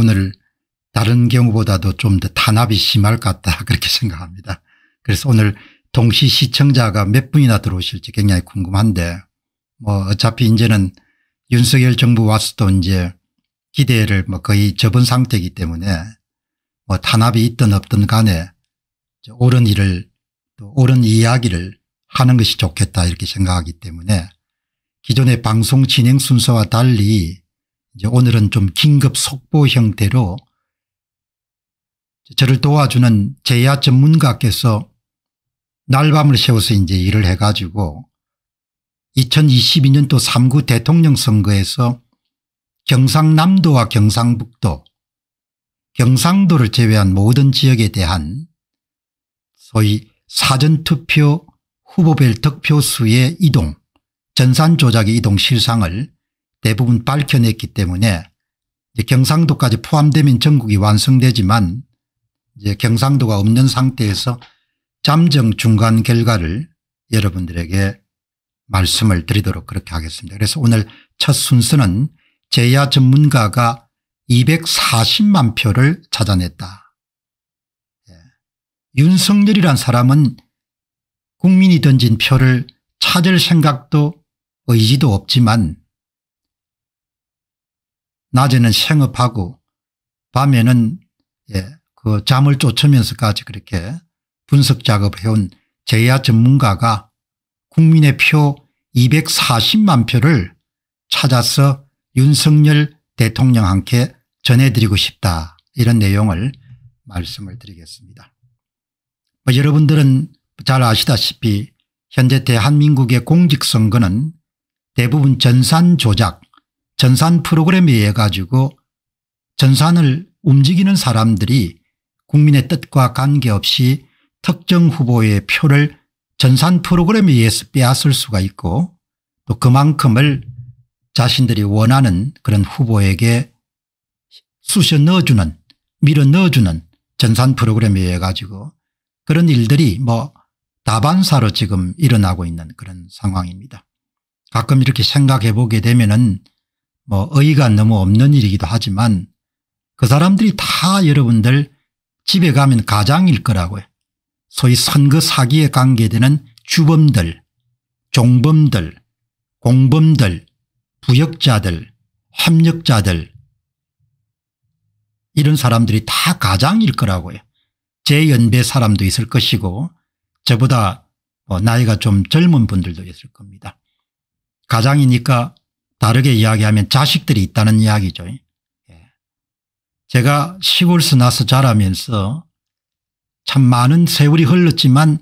오늘 다른 경우보다도 좀 더 탄압이 심할 것 같다 그렇게 생각합니다. 그래서 오늘 동시 시청자가 몇 분이나 들어오실지 굉장히 궁금한데 뭐 어차피 이제는 윤석열 정부 와서도 이제 기대를 뭐 거의 접은 상태이기 때문에 뭐 탄압이 있든 없든 간에 옳은 일을 또 옳은 이야기를 하는 것이 좋겠다 이렇게 생각하기 때문에 기존의 방송 진행 순서와 달리 이제 오늘은 좀 긴급 속보 형태로 저를 도와주는 제야 전문가께서 날밤을 세워서 이제 일을 해가지고 2022년도 3구 대통령 선거에서 경상남도와 경상북도 경상도를 제외한 모든 지역에 대한 소위 사전투표 후보별 득표수의 이동 전산조작의 이동 실상을 대부분 밝혀냈기 때문에 경상도까지 포함되면 전국이 완성되지만 이제 경상도가 없는 상태에서 잠정 중간 결과를 여러분들에게 말씀을 드리도록 그렇게 하겠습니다. 그래서 오늘 첫 순서는 제야 전문가가 240만 표를 찾아냈다. 예. 윤석열이란 사람은 국민이 던진 표를 찾을 생각도 의지도 없지만 낮에는 생업하고 밤에는 예, 그 잠을 쫓으면서까지 그렇게 분석 작업해온 제야 전문가가 국민의 표 240만 표를 찾아서 윤석열 대통령한테 전해드리고 싶다 이런 내용을 말씀을 드리겠습니다. 뭐 여러분들은 잘 아시다시피 현재 대한민국의 공직선거는 대부분 전산 조작 전산 프로그램에 의해 가지고 전산을 움직이는 사람들이 국민의 뜻과 관계없이 특정 후보의 표를 전산 프로그램에 의해서 빼앗을 수가 있고 또 그만큼을 자신들이 원하는 그런 후보에게 쑤셔 넣어주는 밀어 넣어주는 전산 프로그램에 의해 가지고 그런 일들이 뭐 다반사로 지금 일어나고 있는 그런 상황입니다. 가끔 이렇게 생각해 보게 되면은 뭐 의의가 너무 없는 일이기도 하지만 그 사람들이 다 여러분들 집에 가면 가장일 거라고요. 소위 선거 사기에 관계되는 주범들, 종범들, 공범들, 부역자들, 협력자들 이런 사람들이 다 가장일 거라고요. 제 연배 사람도 있을 것이고 저보다 뭐 나이가 좀 젊은 분들도 있을 겁니다. 가장이니까 다르게 이야기하면 자식들이 있다는 이야기죠. 예. 제가 시골에서 나서 자라면서 참 많은 세월이 흘렀지만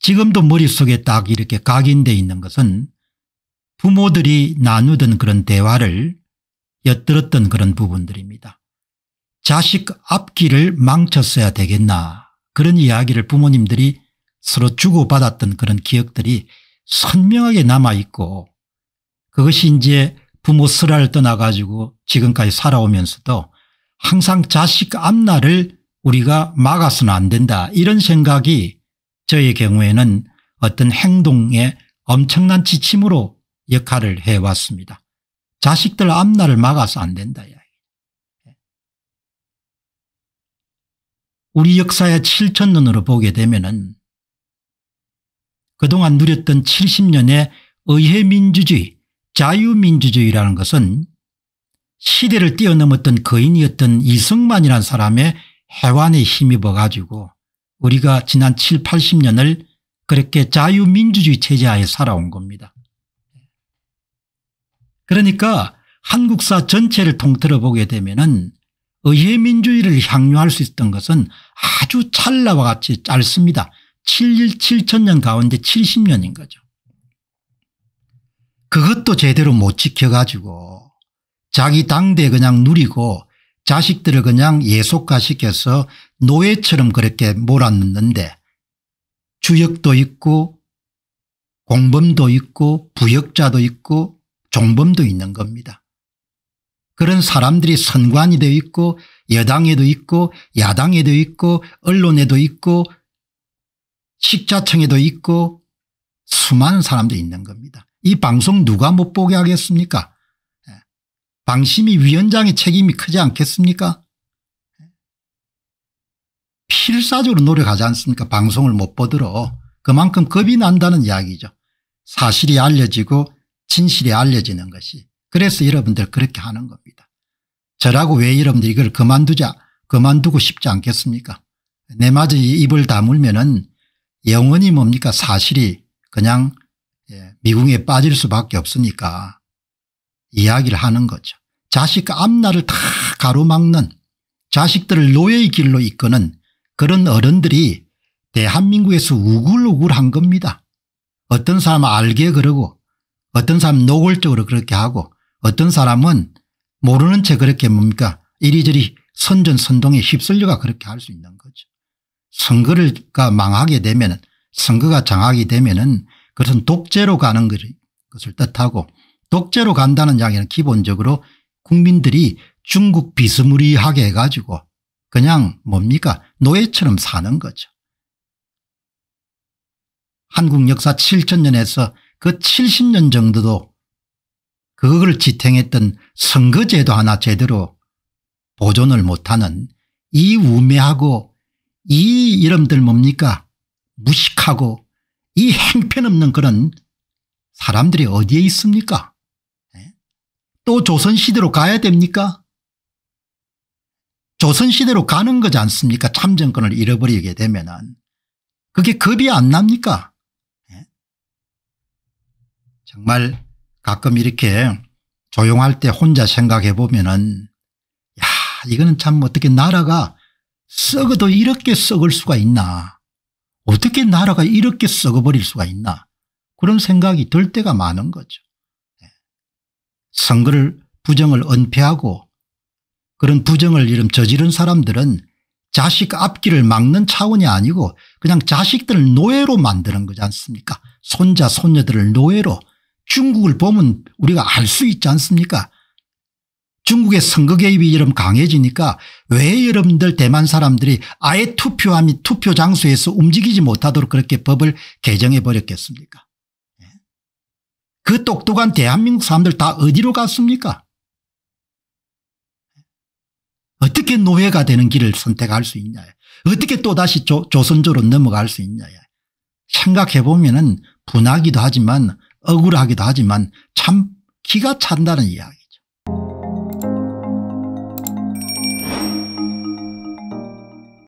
지금도 머릿속에 딱 이렇게 각인되어 있는 것은 부모들이 나누던 그런 대화를 엿들었던 그런 부분들입니다. 자식 앞길을 망쳤어야 되겠나 그런 이야기를 부모님들이 서로 주고받았던 그런 기억들이 선명하게 남아있고 그것이 이제 부모 슬라를 떠나가지고 지금까지 살아오면서도 항상 자식 앞날을 우리가 막아서는 안 된다 이런 생각이 저의 경우에는 어떤 행동에 엄청난 지침으로 역할을 해왔습니다. 자식들 앞날을 막아서 안 된다. 우리 역사의 7천 년으로 보게 되면 은 그동안 누렸던 70년의 의회민주주의 자유민주주의라는 것은 시대를 뛰어넘었던 거인이었던 이승만이라는 사람의 해완에 힘입어 가지고 우리가 지난 7, 80년을 그렇게 자유민주주의 체제하에 살아온 겁니다. 그러니까 한국사 전체를 통틀어 보게 되면 의회민주주의를 향유할 수 있었던 것은 아주 찰나와 같이 짧습니다. 7일 7천년 가운데 70년인 거죠. 그것도 제대로 못 지켜가지고 자기 당대 그냥 누리고 자식들을 그냥 예속화시켜서 노예처럼 그렇게 몰아넣는데 주역도 있고 공범도 있고 부역자도 있고 종범도 있는 겁니다. 그런 사람들이 선관이 되어 있고 여당에도 있고 야당에도 있고 언론에도 있고 식자청에도 있고 수많은 사람도 있는 겁니다. 이 방송 누가 못 보게 하겠습니까 예. 방심이 위원장의 책임이 크지 않겠습니까 예. 필사적으로 노력하지 않습니까 방송을 못 보더러 그만큼 겁이 난다는 이야기죠 사실이 알려지고 진실이 알려지는 것이 그래서 여러분들 그렇게 하는 겁니다 저라고 왜 여러분들 이걸 그만두자 그만두고 싶지 않겠습니까 내마저 입을 다물면 은 영원히 뭡니까 사실이 그냥 미궁에 빠질 수밖에 없으니까 이야기를 하는 거죠. 자식과 앞날을 다 가로막는 자식들을 노예의 길로 이끄는 그런 어른들이 대한민국에서 우글우글한 겁니다. 어떤 사람은 알게 그러고 어떤 사람 노골적으로 그렇게 하고 어떤 사람은 모르는 채 그렇게 뭡니까 이리저리 선전선동에 휩쓸려가 그렇게 할 수 있는 거죠. 선거가 망하게 되면 선거가 장하게 되면 은 그것은 독재로 가는 것을 뜻하고 독재로 간다는 이야기는 기본적으로 국민들이 중국 비스무리하게 해가지고 그냥 뭡니까 노예처럼 사는 거죠. 한국 역사 7천년에서 그 70년 정도도 그걸 지탱했던 선거제도 하나 제대로 보존을 못하는 이 우매하고 이 이름들 뭡니까 무식하고 이 행편없는 그런 사람들이 어디에 있습니까? 예? 또 조선시대로 가야 됩니까? 조선시대로 가는 거지 않습니까? 참정권을 잃어버리게 되면 은 그게 겁이 안 납니까? 예? 정말 가끔 이렇게 조용할 때 혼자 생각해 보면 은야 이거는 참 어떻게 나라가 썩어도 이렇게 썩을 수가 있나 어떻게 나라가 이렇게 썩어버릴 수가 있나 그런 생각이 들 때가 많은 거죠. 네. 선거를 부정을 은폐하고 그런 부정을 이름 저지른 사람들은 자식 앞길을 막는 차원이 아니고 그냥 자식들을 노예로 만드는 거지 않습니까 손자 손녀들을 노예로 중국을 보면 우리가 알 수 있지 않습니까 중국의 선거 개입이 이름 강해지니까 왜 여러분들 대만 사람들이 아예 투표함이 투표 장소에서 움직이지 못하도록 그렇게 법을 개정해 버렸겠습니까 예? 그 똑똑한 대한민국 사람들 다 어디로 갔습니까 어떻게 노예가 되는 길을 선택할 수 있냐 어떻게 또다시 조, 조선조로 넘어갈 수 있냐 생각해보면 분하기도 하지만 억울하기도 하지만 참 기가 찬다는 이야기